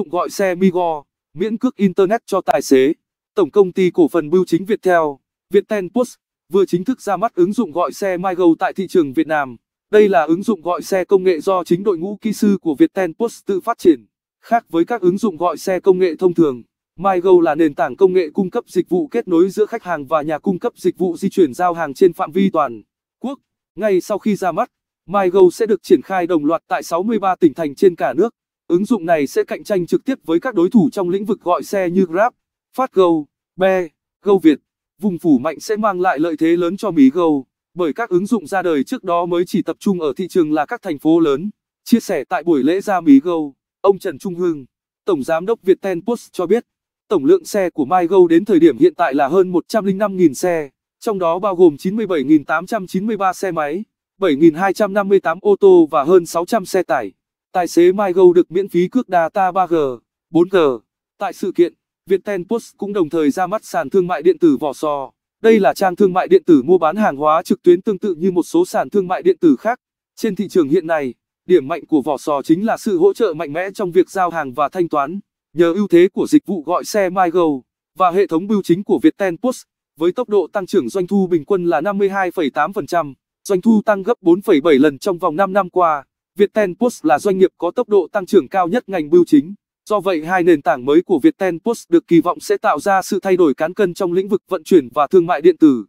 dụng gọi xe Migo, miễn cước Internet cho tài xế. Tổng công ty cổ phần bưu chính Viettel, Post vừa chính thức ra mắt ứng dụng gọi xe Migo tại thị trường Việt Nam. Đây là ứng dụng gọi xe công nghệ do chính đội ngũ kỹ sư của Viettel Post tự phát triển. Khác với các ứng dụng gọi xe công nghệ thông thường, MyGo là nền tảng công nghệ cung cấp dịch vụ kết nối giữa khách hàng và nhà cung cấp dịch vụ di chuyển giao hàng trên phạm vi toàn quốc. Ngay sau khi ra mắt, MyGo sẽ được triển khai đồng loạt tại 63 tỉnh thành trên cả nước. Ứng dụng này sẽ cạnh tranh trực tiếp với các đối thủ trong lĩnh vực gọi xe như Grab, FastGo, Be, Việt. Vùng phủ mạnh sẽ mang lại lợi thế lớn cho Mí Go, bởi các ứng dụng ra đời trước đó mới chỉ tập trung ở thị trường là các thành phố lớn. Chia sẻ tại buổi lễ ra Mí Go, ông Trần Trung Hưng, Tổng Giám đốc Việt Ten Post cho biết, tổng lượng xe của MyGo đến thời điểm hiện tại là hơn 105.000 xe, trong đó bao gồm 97.893 xe máy, 7.258 ô tô và hơn 600 xe tải tài xế MyGo được miễn phí cước data 3G, 4G. Tại sự kiện, Viettel Post cũng đồng thời ra mắt sàn thương mại điện tử Vỏ Sò. Đây là trang thương mại điện tử mua bán hàng hóa trực tuyến tương tự như một số sàn thương mại điện tử khác. Trên thị trường hiện nay, điểm mạnh của Vỏ Sò chính là sự hỗ trợ mạnh mẽ trong việc giao hàng và thanh toán. Nhờ ưu thế của dịch vụ gọi xe MyGo và hệ thống bưu chính của Viettel Post, với tốc độ tăng trưởng doanh thu bình quân là 52,8%, doanh thu tăng gấp 4,7 lần trong vòng 5 năm qua. Viettel Post là doanh nghiệp có tốc độ tăng trưởng cao nhất ngành bưu chính. Do vậy hai nền tảng mới của Viettel Post được kỳ vọng sẽ tạo ra sự thay đổi cán cân trong lĩnh vực vận chuyển và thương mại điện tử.